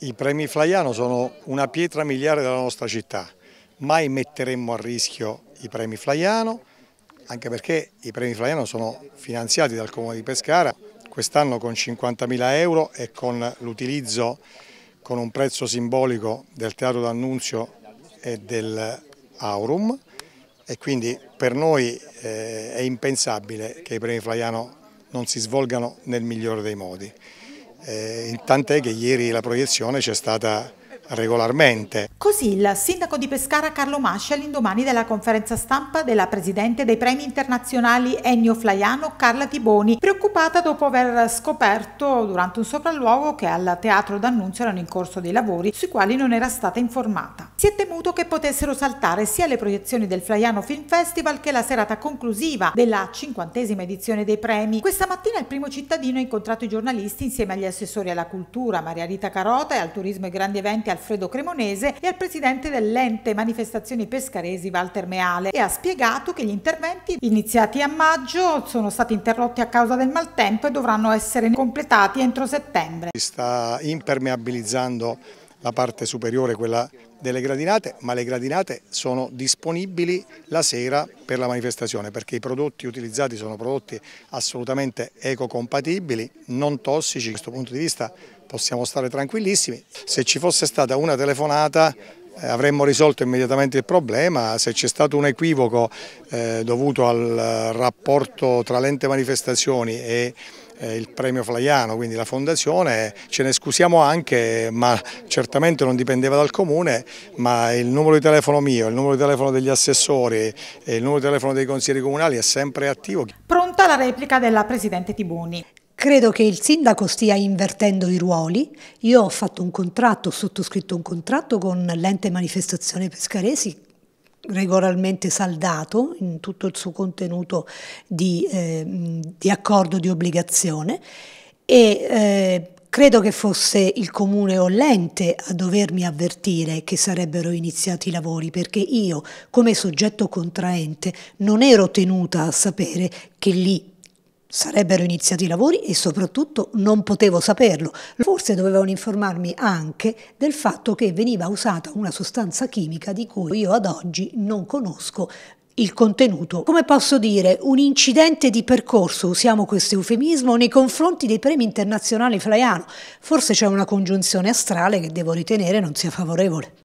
I premi Flaiano sono una pietra miliare della nostra città, mai metteremmo a rischio i premi Flaiano, anche perché i premi Flaiano sono finanziati dal Comune di Pescara, quest'anno con 50.000 euro e con l'utilizzo con un prezzo simbolico del Teatro d'Annunzio e del Aurum e quindi per noi eh, è impensabile che i premi Flaiano non si svolgano nel migliore dei modi eh, tant'è che ieri la proiezione c'è stata regolarmente. Così il sindaco di Pescara Carlo Masci all'indomani della conferenza stampa della presidente dei premi internazionali Ennio Flaiano Carla Tiboni, preoccupata dopo aver scoperto durante un sopralluogo che al teatro d'annunzio erano in corso dei lavori sui quali non era stata informata. Si è temuto che potessero saltare sia le proiezioni del Flaiano Film Festival che la serata conclusiva della cinquantesima edizione dei premi. Questa mattina il primo cittadino ha incontrato i giornalisti insieme agli assessori alla cultura Maria Rita Carota e al turismo e grandi eventi Alfredo Cremonese e al presidente dell'ente manifestazioni pescaresi Walter Meale e ha spiegato che gli interventi iniziati a maggio sono stati interrotti a causa del maltempo e dovranno essere completati entro settembre. Si sta impermeabilizzando la parte superiore, quella delle gradinate, ma le gradinate sono disponibili la sera per la manifestazione perché i prodotti utilizzati sono prodotti assolutamente ecocompatibili, non tossici, da questo punto di vista possiamo stare tranquillissimi. Se ci fosse stata una telefonata eh, avremmo risolto immediatamente il problema, se c'è stato un equivoco eh, dovuto al eh, rapporto tra l'ente manifestazioni e eh, il premio Flaiano, quindi la fondazione, ce ne scusiamo anche, ma certamente non dipendeva dal comune, ma il numero di telefono mio, il numero di telefono degli assessori e il numero di telefono dei consiglieri comunali è sempre attivo. Pronta la replica della Presidente Tibuni. Credo che il sindaco stia invertendo i ruoli. Io ho fatto un contratto, ho sottoscritto un contratto con l'ente manifestazione pescaresi regolarmente saldato in tutto il suo contenuto di, eh, di accordo di obbligazione e eh, credo che fosse il comune o l'ente a dovermi avvertire che sarebbero iniziati i lavori perché io come soggetto contraente non ero tenuta a sapere che lì Sarebbero iniziati i lavori e soprattutto non potevo saperlo. Forse dovevano informarmi anche del fatto che veniva usata una sostanza chimica di cui io ad oggi non conosco il contenuto. Come posso dire, un incidente di percorso, usiamo questo eufemismo, nei confronti dei premi internazionali Flaiano. Forse c'è una congiunzione astrale che devo ritenere non sia favorevole.